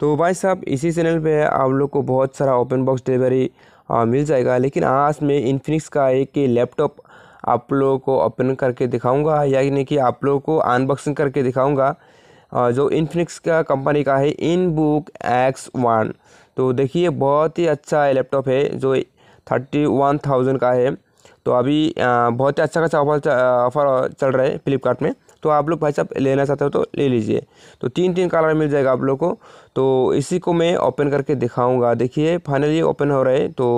तो भाई साहब इसी चैनल पे आप लोग को बहुत सारा ओपन बॉक्स डिलीवरी मिल जाएगा लेकिन आज मैं इन्फिनिक्स का एक लैपटॉप आप लोगों को ओपन करके दिखाऊंगा यानी कि आप लोगों को अनबॉक्सिंग करके दिखाऊंगा जो इन्फिनिक्स का कंपनी का है इन बुक एक्स वन तो देखिए बहुत ही अच्छा लैपटॉप है जो थर्टी वन थाउजेंड का है तो अभी बहुत ही अच्छा खासा ऑफर ऑफर चल रहा है फ्लिपकार्ट में तो आप लोग भाई साहब लेना चाहते हो तो ले लीजिए तो तीन तीन कलर मिल जाएगा आप लोग को तो इसी को मैं ओपन करके दिखाऊँगा देखिए फाइनली ओपन हो रहा है तो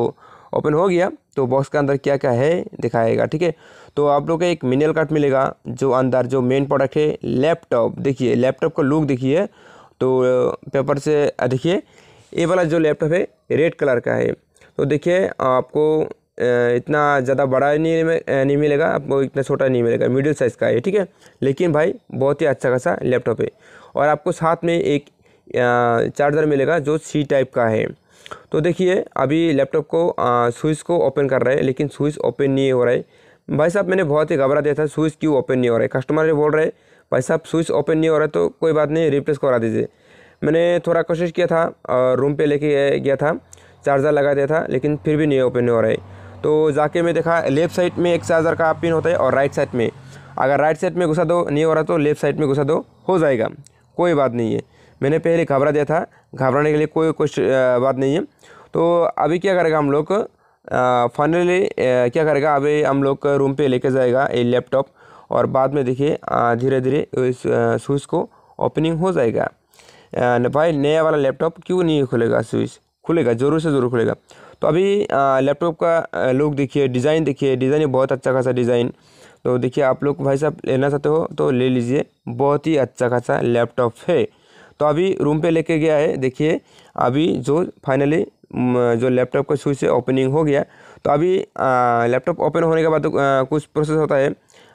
ओपन हो गया तो बॉक्स के अंदर क्या क्या है दिखाएगा ठीक है तो आप लोग को एक मिनरल कार्ड मिलेगा जो अंदर जो मेन प्रोडक्ट है लैपटॉप देखिए लैपटॉप का लुक देखिए तो पेपर से देखिए ये वाला जो लैपटॉप है रेड कलर का है तो देखिए आपको इतना ज़्यादा बड़ा नहीं नहीं मिलेगा आपको इतना छोटा नहीं मिलेगा मिडिल साइज़ का है ठीक है लेकिन भाई बहुत ही अच्छा खासा लैपटॉप है और आपको साथ में एक चार्जर मिलेगा जो सी टाइप का है तो देखिए अभी लैपटॉप को स्विच को ओपन कर रहे हैं लेकिन स्विच ओपन नहीं हो रहा है भाई साहब मैंने बहुत ही घबरा दिया था स्विच क्यों ओपन नहीं हो रहा है कस्टमर ने बोल रहे भाई साहब स्विच ओपन नहीं हो रहा है तो कोई बात नहीं रिप्लेस करा दीजिए मैंने थोड़ा कोशिश किया था रूम पे लेके गया था चार्जर लगा दिया था लेकिन फिर भी नहीं ओपन नहीं हो रहा है तो जाके मैं देखा लेफ्ट साइड में एक चार्जर का पिन होता है और राइट साइड में अगर राइट साइड में घुसा दो नहीं हो रहा तो लेफ्ट साइड में घुसा दो हो जाएगा कोई बात नहीं है मैंने पहले घबरा दिया था घबराने के लिए कोई कुछ बात नहीं है तो अभी क्या करेगा हम लोग फाइनली क्या करेगा अभी हम लोग रूम पे लेके जाएगा ये लैपटॉप और बाद में देखिए धीरे धीरे इस स्विच को ओपनिंग हो जाएगा भाई नया वाला लैपटॉप क्यों नहीं खुलेगा स्विच खुलेगा ज़रूर से ज़रूर खुलेगा तो अभी लैपटॉप का लुक देखिए डिज़ाइन देखिए डिज़ाइन बहुत अच्छा खासा डिज़ाइन तो देखिए आप लोग भाई साहब लेना चाहते हो तो ले लीजिए बहुत ही अच्छा खासा लैपटॉप है तो अभी रूम पे लेके गया है देखिए अभी जो फाइनली जो लैपटॉप का स्विच है ओपनिंग हो गया तो अभी लैपटॉप ओपन होने के बाद आ, कुछ प्रोसेस होता है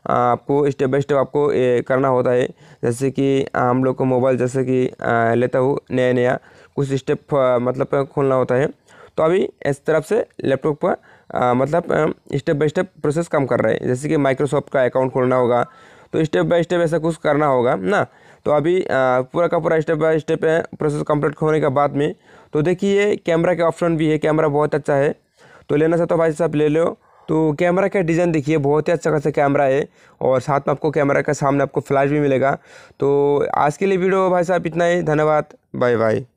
आ, आपको स्टेप बाय स्टेप आपको ए, करना होता है जैसे कि हम लोग को मोबाइल जैसे कि आ, लेता हूँ नया नया कुछ स्टेप मतलब खोलना होता है तो अभी इस तरफ से लैपटॉप पर मतलब स्टेप बाय स्टेप प्रोसेस काम कर रहे हैं जैसे कि माइक्रोसॉफ्ट का अकाउंट खोलना होगा तो स्टेप बाय स्टेप ऐसा कुछ करना होगा ना तो अभी पूरा का पूरा स्टेप बाय स्टेप है प्रोसेस कंप्लीट होने के बाद में तो देखिए कैमरा का ऑप्शन भी है कैमरा बहुत अच्छा है तो लेना चाहता तो भाई साहब ले लो तो कैमरा का डिज़ाइन देखिए बहुत ही अच्छा खासा कैमरा है और साथ में आपको कैमरा के सामने आपको फ्लैश भी मिलेगा तो आज के लिए वीडियो भाई साहब इतना ही धन्यवाद बाय बाय